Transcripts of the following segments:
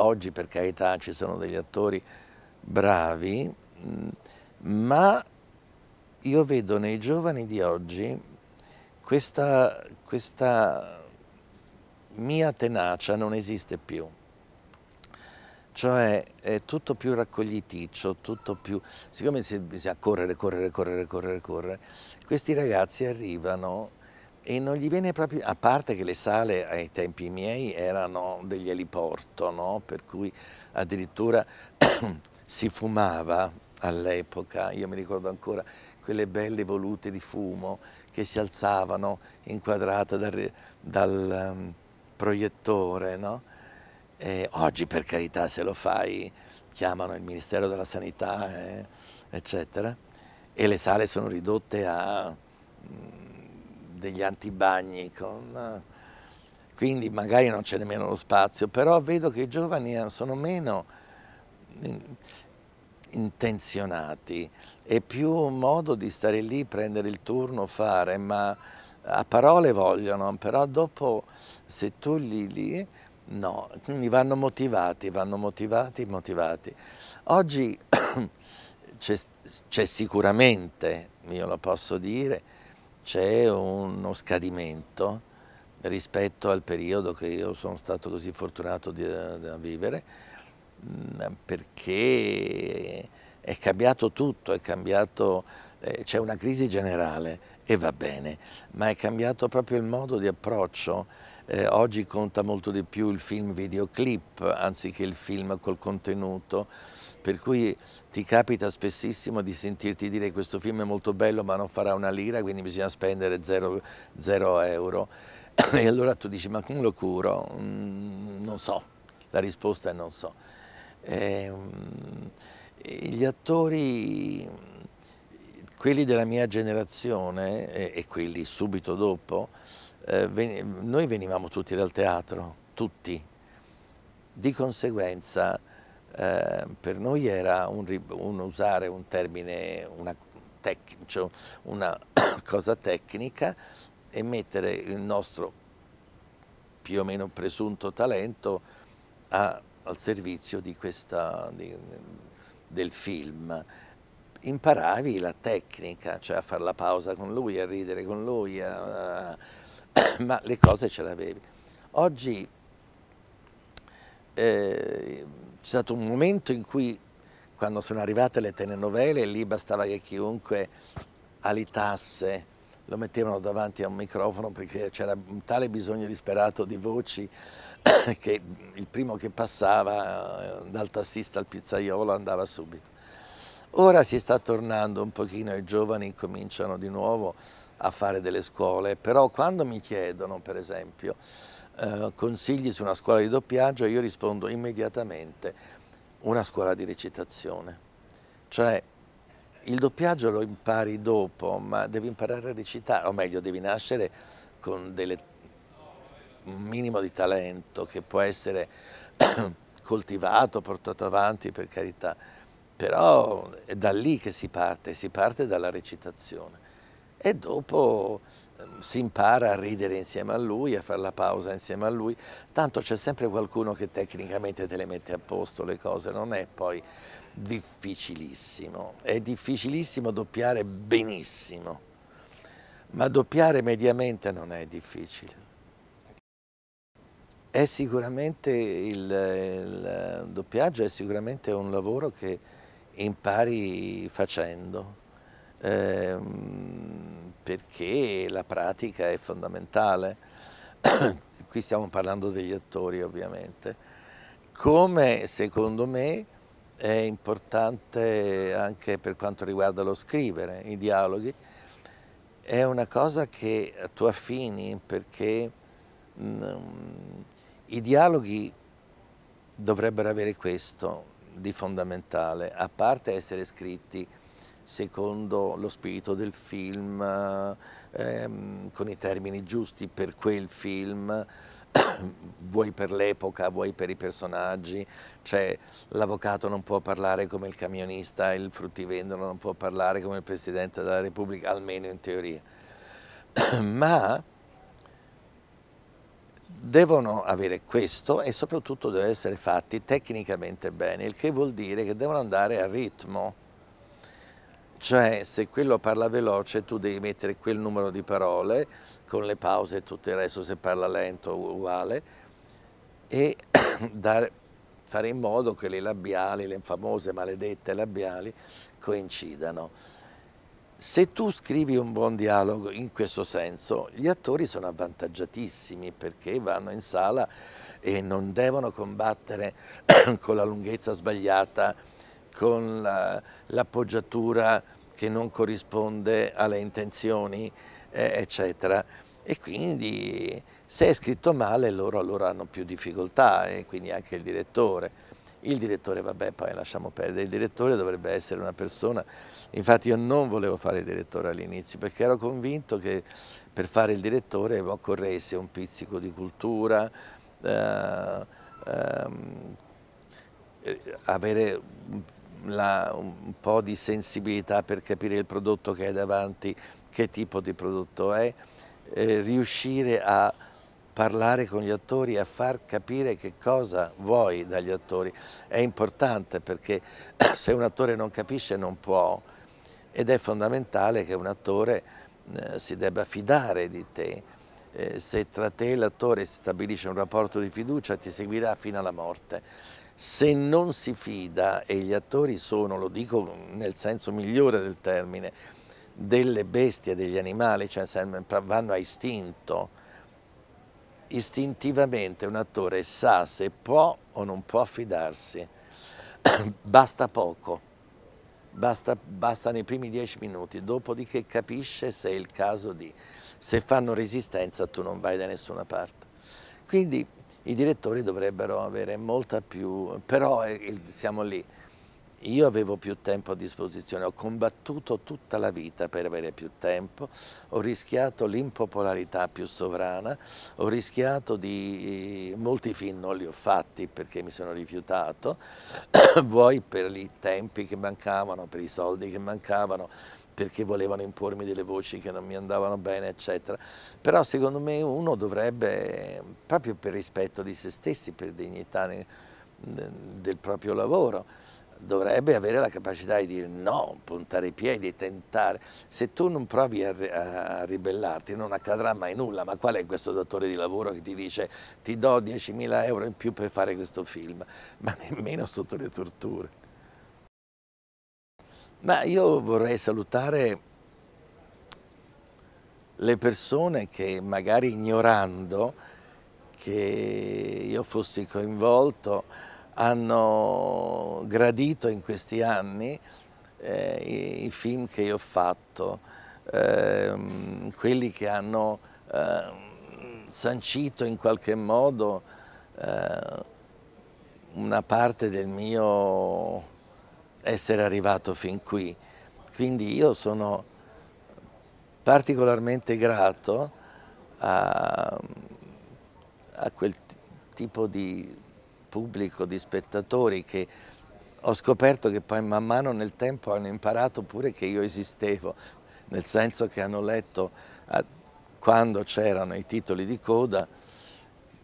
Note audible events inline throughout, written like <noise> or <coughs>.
Oggi per carità ci sono degli attori bravi, mm, ma io vedo nei giovani di oggi questa, questa mia tenacia non esiste più. Cioè è tutto più raccogliticcio, tutto più... Siccome bisogna correre, correre, correre, correre, correre, questi ragazzi arrivano e non gli viene proprio, a parte che le sale ai tempi miei erano degli eliporto, no? per cui addirittura <coughs> si fumava all'epoca, io mi ricordo ancora quelle belle volute di fumo che si alzavano inquadrate dal, dal um, proiettore. No? oggi per carità se lo fai chiamano il Ministero della Sanità, eh, eccetera, e le sale sono ridotte a... Mm, degli antibagni, con, quindi magari non c'è nemmeno lo spazio, però vedo che i giovani sono meno intenzionati, è più un modo di stare lì, prendere il turno, fare, ma a parole vogliono, però dopo se tu li, lì, no, quindi vanno motivati, vanno motivati, motivati. Oggi <coughs> c'è sicuramente, io lo posso dire, c'è uno scadimento rispetto al periodo che io sono stato così fortunato di, da vivere mm, perché è cambiato tutto, è cambiato, eh, c'è una crisi generale e va bene, ma è cambiato proprio il modo di approccio eh, oggi conta molto di più il film videoclip anziché il film col contenuto, per cui ti capita spessissimo di sentirti dire questo film è molto bello ma non farà una lira, quindi bisogna spendere 0 euro. E allora tu dici ma come lo curo? Mm, non so, la risposta è non so. Eh, gli attori, quelli della mia generazione e, e quelli subito dopo, eh, ven noi venivamo tutti dal teatro, tutti. Di conseguenza eh, per noi era un, un usare un termine, una, tec, cioè una <coughs> cosa tecnica e mettere il nostro più o meno presunto talento a, al servizio di questa, di, del film imparavi la tecnica, cioè a fare la pausa con lui, a ridere con lui, a, <laughs> ma le cose ce le avevi. Oggi eh, c'è stato un momento in cui quando sono arrivate le telenovele lì bastava che chiunque alitasse, lo mettevano davanti a un microfono perché c'era un tale bisogno disperato di voci <coughs> che il primo che passava eh, dal tassista al pizzaiolo andava subito. Ora si sta tornando un pochino, i giovani cominciano di nuovo a fare delle scuole, però quando mi chiedono per esempio eh, consigli su una scuola di doppiaggio io rispondo immediatamente una scuola di recitazione, cioè il doppiaggio lo impari dopo ma devi imparare a recitare, o meglio devi nascere con delle un minimo di talento che può essere <coughs> coltivato, portato avanti per carità, però è da lì che si parte, si parte dalla recitazione e dopo ehm, si impara a ridere insieme a lui, a fare la pausa insieme a lui, tanto c'è sempre qualcuno che tecnicamente te le mette a posto le cose, non è poi difficilissimo, è difficilissimo doppiare benissimo, ma doppiare mediamente non è difficile. È sicuramente il, il doppiaggio è sicuramente un lavoro che impari facendo ehm, perché la pratica è fondamentale. <clears throat> Qui stiamo parlando degli attori ovviamente. Come secondo me è importante anche per quanto riguarda lo scrivere, i dialoghi, è una cosa che tu affini perché mh, mm, i dialoghi dovrebbero avere questo di fondamentale, a parte essere scritti secondo lo spirito del film, eh, ehm, con i termini giusti per quel film, <coughs> vuoi per l'epoca, vuoi per i personaggi, cioè l'avvocato non può parlare come il camionista, il fruttivendolo non può parlare come il Presidente della Repubblica, almeno in teoria. <coughs> Ma devono avere questo e soprattutto devono essere fatti tecnicamente bene, il che vuol dire che devono andare a ritmo. Cioè se quello parla veloce tu devi mettere quel numero di parole con le pause e tutto il resto se parla lento uguale e <coughs> dare, fare in modo che le labiali, le famose maledette labiali coincidano. Se tu scrivi un buon dialogo in questo senso, gli attori sono avvantaggiatissimi perché vanno in sala e non devono combattere <coughs> con la lunghezza sbagliata con l'appoggiatura la, che non corrisponde alle intenzioni, eh, eccetera. E quindi se è scritto male loro allora hanno più difficoltà e eh, quindi anche il direttore. Il direttore, vabbè, poi lasciamo perdere, il direttore dovrebbe essere una persona, infatti io non volevo fare il direttore all'inizio perché ero convinto che per fare il direttore occorresse un pizzico di cultura, eh, ehm, eh avere la, un po' di sensibilità per capire il prodotto che hai davanti, che tipo di prodotto è, eh, riuscire a parlare con gli attori, a far capire che cosa vuoi dagli attori. È importante perché <clears throat> se un attore non capisce non può ed è fondamentale che un attore eh, si debba fidare di te. Eh, se tra te e l'attore si stabilisce un rapporto di fiducia ti seguirà fino alla morte se non si fida, e gli attori sono, lo dico nel senso migliore del termine, delle bestie, degli animali, cioè vanno a istinto, istintivamente un attore sa se può o non può fidarsi, <coughs> basta poco, basta, basta nei primi dieci minuti, dopodiché capisce se è il caso di, se fanno resistenza tu non vai da nessuna parte. Quindi i direttori dovrebbero avere molta più... però eh, siamo lì. Io avevo più tempo a disposizione, ho combattuto tutta la vita per avere più tempo, ho rischiato l'impopolarità più sovrana, ho rischiato di... Eh, molti film non li ho fatti perché mi sono rifiutato, <coughs> vuoi per i tempi che mancavano, per i soldi che mancavano, perché volevano impormi delle voci che non mi andavano bene, eccetera. Però secondo me uno dovrebbe, proprio per rispetto di se stessi, per dignità del proprio lavoro, dovrebbe avere la capacità di dire no, puntare i piedi, tentare. Se tu non provi a, a ribellarti non accadrà mai nulla, ma qual è questo datore di lavoro che ti dice ti do 10.000 euro in più per fare questo film? Ma nemmeno sotto le torture. Ma io vorrei salutare le persone che magari ignorando che io fossi coinvolto hanno gradito in questi anni eh, i, i, film che io ho fatto, eh, quelli che hanno eh, sancito in qualche modo eh, una parte del mio essere arrivato fin qui. Quindi io sono particolarmente grato a, a quel tipo di pubblico, di spettatori che ho scoperto che poi man mano nel tempo hanno imparato pure che io esistevo, nel senso che hanno letto quando c'erano i titoli di coda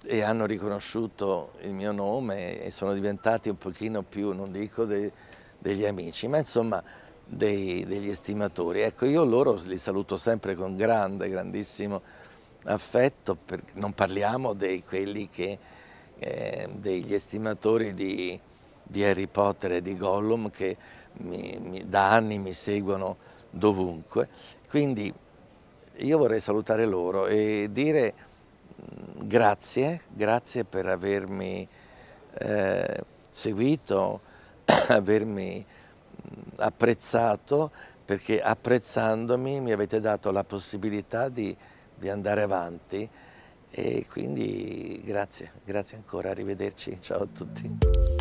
e hanno riconosciuto il mio nome e sono diventati un pochino più, non dico dei degli amici, ma insomma dei, degli estimatori. Ecco, io loro li saluto sempre con grande, grandissimo affetto, per, non parliamo dei quelli che, eh, degli estimatori di, di, Harry Potter e di Gollum che mi, mi, da anni mi seguono dovunque. Quindi io vorrei salutare loro e dire mm, grazie, grazie per avermi eh, seguito, <coughs> avermi mm, apprezzato perché apprezzandomi mi avete dato la possibilità di, di andare avanti e quindi grazie, grazie ancora, arrivederci, ciao a tutti.